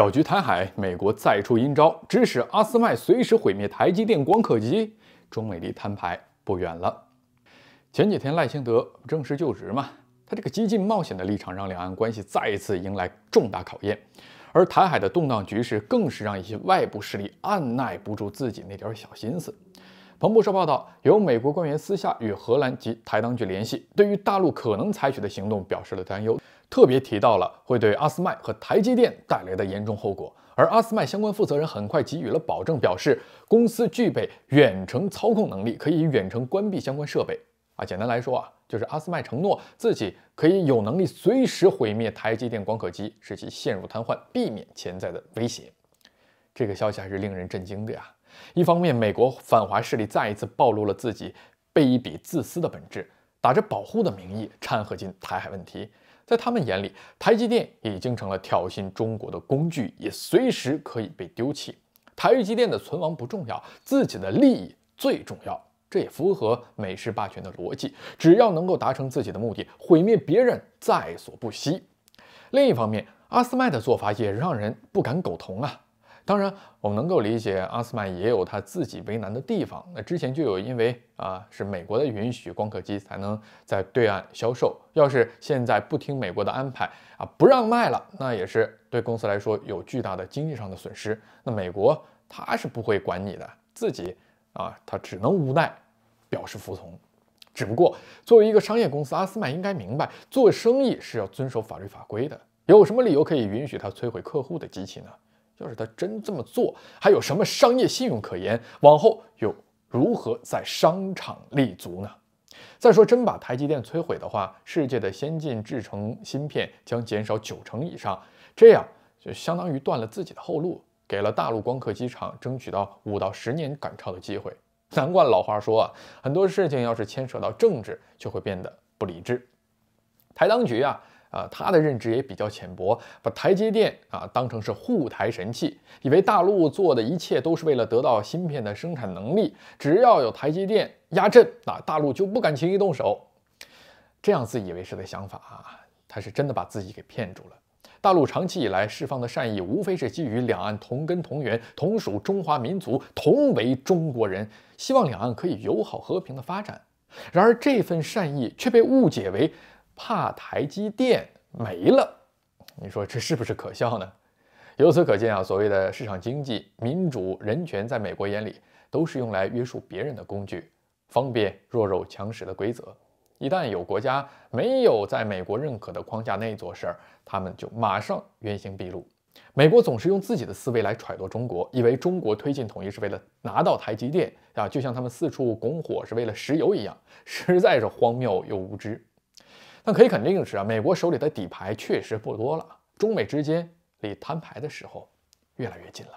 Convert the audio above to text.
搅局台海，美国再出阴招，指使阿斯麦随时毁灭台积电光刻机，中美离摊牌不远了。前几天赖清德正式就职嘛，他这个激进冒险的立场，让两岸关系再一次迎来重大考验，而台海的动荡局势更是让一些外部势力按耐不住自己那点小心思。彭博社报道，有美国官员私下与荷兰及台当局联系，对于大陆可能采取的行动表示了担忧，特别提到了会对阿斯麦和台积电带来的严重后果。而阿斯麦相关负责人很快给予了保证，表示公司具备远程操控能力，可以远程关闭相关设备。啊，简单来说啊，就是阿斯麦承诺自己可以有能力随时毁灭台积电光刻机，使其陷入瘫痪，避免潜在的威胁。这个消息还是令人震惊的呀。一方面，美国反华势力再一次暴露了自己卑鄙自私的本质，打着保护的名义掺和进台海问题。在他们眼里，台积电已经成了挑衅中国的工具，也随时可以被丢弃。台积电的存亡不重要，自己的利益最重要。这也符合美式霸权的逻辑，只要能够达成自己的目的，毁灭别人在所不惜。另一方面，阿斯麦的做法也让人不敢苟同啊。当然，我们能够理解阿斯曼也有他自己为难的地方。那之前就有，因为啊，是美国的允许，光刻机才能在对岸销售。要是现在不听美国的安排啊，不让卖了，那也是对公司来说有巨大的经济上的损失。那美国他是不会管你的，自己啊，他只能无奈表示服从。只不过作为一个商业公司，阿斯曼应该明白，做生意是要遵守法律法规的。有什么理由可以允许他摧毁客户的机器呢？要是他真这么做，还有什么商业信用可言？往后又如何在商场立足呢？再说，真把台积电摧毁的话，世界的先进制程芯片将减少九成以上，这样就相当于断了自己的后路，给了大陆光刻机厂争取到五到十年赶超的机会。难怪老话说啊，很多事情要是牵扯到政治，就会变得不理智。台当局啊。啊，他的认知也比较浅薄，把台积电啊当成是护台神器，以为大陆做的一切都是为了得到芯片的生产能力，只要有台积电压阵，啊，大陆就不敢轻易动手。这样自以为是的想法啊，他是真的把自己给骗住了。大陆长期以来释放的善意，无非是基于两岸同根同源、同属中华民族、同为中国人，希望两岸可以友好和平的发展。然而这份善意却被误解为。怕台积电没了，你说这是不是可笑呢？由此可见啊，所谓的市场经济、民主、人权，在美国眼里都是用来约束别人的工具，方便弱肉强食的规则。一旦有国家没有在美国认可的框架内做事儿，他们就马上原形毕露。美国总是用自己的思维来揣度中国，以为中国推进统一是为了拿到台积电啊，就像他们四处拱火是为了石油一样，实在是荒谬又无知。但可以肯定是啊，美国手里的底牌确实不多了，中美之间离摊牌的时候越来越近了。